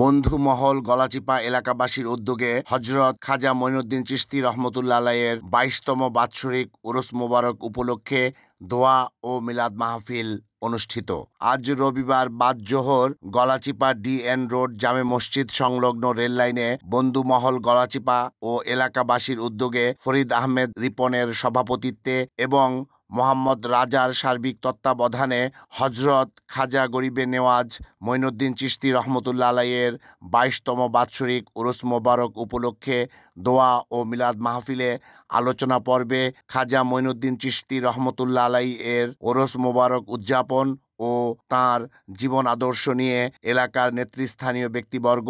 বন্ধুমহল গলাচিপা এলাকাবাসীর উদ্যোগে হজরত খাজা মঈনুদ্দিন চিস্তি রহমতুল্লাহের বাইশতম বাৎসরিক ওরস মোবারক উপলক্ষে দোয়া ও মিলাদ মাহফিল অনুষ্ঠিত আজ রবিবার বাদ জোহর গলাচিপা ডিএন রোড জামে মসজিদ সংলগ্ন রেল লাইনে বন্ধুমহল গলাচিপা ও এলাকাবাসীর উদ্যোগে ফরিদ আহমেদ রিপনের সভাপতিত্বে এবং মোহাম্মদ রাজার সার্বিক তত্ত্বাবধানে হজরত খাজা গরিবে নেওয়াজ মৈনুদ্দিন চিস্তি রহমতুল্লা আলাইয়ের বাইশতম বাৎসরিক উরস মোবারক উপলক্ষে দোয়া ও মিলাদ মাহফিলে আলোচনা পর্বে খাজা মঈনুদ্দিন চিস্তি রহমতুল্লা আলাই এর ওরস মোবারক উদযাপন ও তার জীবন আদর্শ নিয়ে এলাকার নেতৃস্থানীয় ব্যক্তিবর্গ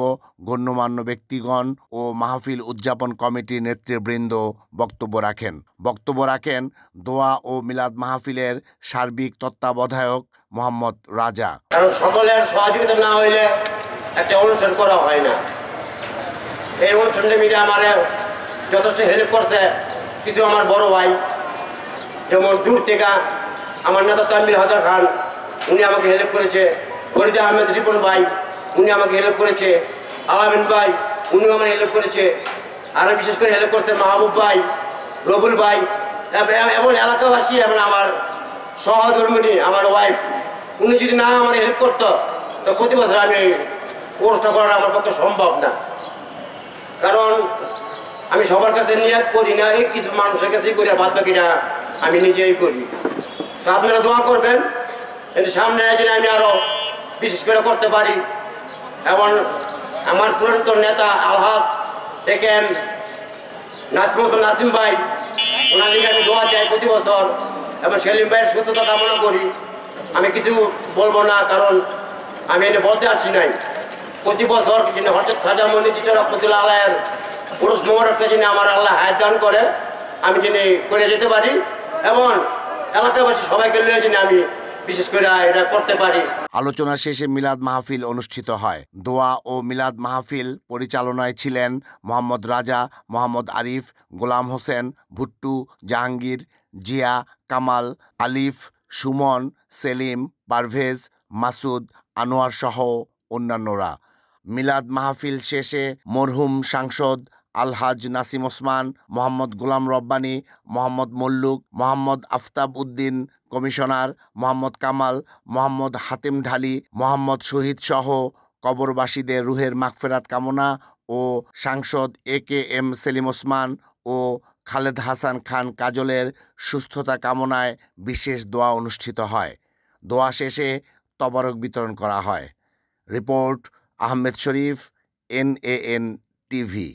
গণ্যমান্য ব্যক্তিগণ ও মাহফিল উদযাপন কমিটির নেতৃবৃন্দ বক্তব্য রাখেন বক্তব্য রাখেন দোয়া ও মিলাদ মাহফিলের সার্বিক তত্ত্বাবধায়ক মোহাম্মদ রাজা কারণ সকলের সহযোগিতা না হইলে একটা অনুষ্ঠান করা হয় না এই অনুষ্ঠানটা মিলে আমার যথেষ্ট হেল্প করছে কিছু আমার বড় ভাই যেমন দূর থেকে আমার নেতা তামিল হাজার খান উনি আমাকে হেল্প করেছে ফরিদ আহমেদ রিপন ভাই উনি আমাকে হেল্প করেছে আলামিন ভাই উনিও আমার হেল্প করেছে আরও বিশেষ করে হেল্প করেছে মাহবুব ভাই রবুল ভাই এমন এলাকাবাসী এমন আমার সহধর্মিনী আমার ওয়াইফ উনি যদি না আমার হেল্প করতো তো প্রতি বছর আমি কোর্সটা করাটা আমার পক্ষে সম্ভব না কারণ আমি সবার কাছে নিয়াত করি না এই কিছু মানুষের কাছেই করি আর বাদ বাকিটা আমি নিজেই করি তো আপনারা দোয়া করবেন কিন্তু সামনে একদিন আমি আরও বিশেষ করে করতে পারি এমন আমার পুরন্ত নেতা আলহাস থেকে নাসমত নাসিম ভাই ওনার দিকে আমি দোয়া চাই প্রতি বছর এবং সেলিম ভাইয়ের সুস্থতা কামনা করি আমি কিছু বলবো না কারণ আমি এনে বলতে আসি নাই প্রতি বছর হঠাৎ খাজা মনি চিঠা প্রতুল আলায়ের পুরুষ মোহরকে যিনি আমার আল্লাহ আয়দান করে আমি যিনি করে যেতে পারি এবং এলাকাবাসী সবাইকে লিয়ে যিনি আমি বিশেষ করে এটা করতে পারি আলোচনা শেষে মিলাদ মাহফিল অনুষ্ঠিত হয় দোয়া ও মিলাদ মাহফিল পরিচালনায় ছিলেন মোহাম্মদ রাজা মোহাম্মদ আরিফ গোলাম হোসেন ভুট্টু জাহাঙ্গীর জিয়া কামাল আলিফ সুমন সেলিম পারভেজ মাসুদ আনোয়ার সহ অন্যান্যরা মিলাদ মাহফিল শেষে মরহুম সাংসদ আলহাজ নাসিম ওসমান মোহাম্মদ গোলাম রব্বানি মোহাম্মদ মল্লুক মোহাম্মদ আফতাব উদ্দিন কমিশনার মোহাম্মদ কামাল মোহাম্মদ হাতিম ঢালি মোহাম্মদ শহীদ সহ কবরবাসীদের রুহের মাগফেরাত কামনা ও সাংসদ A K M Selim Osman ও খালেদ হাসান খান কাজলের সুস্থতা কামনায় বিশেষ দোয়া অনুষ্ঠিত হয় দোয়া শেষে তবারক বিতরণ করা হয় report Ahmed Sharif N A N TV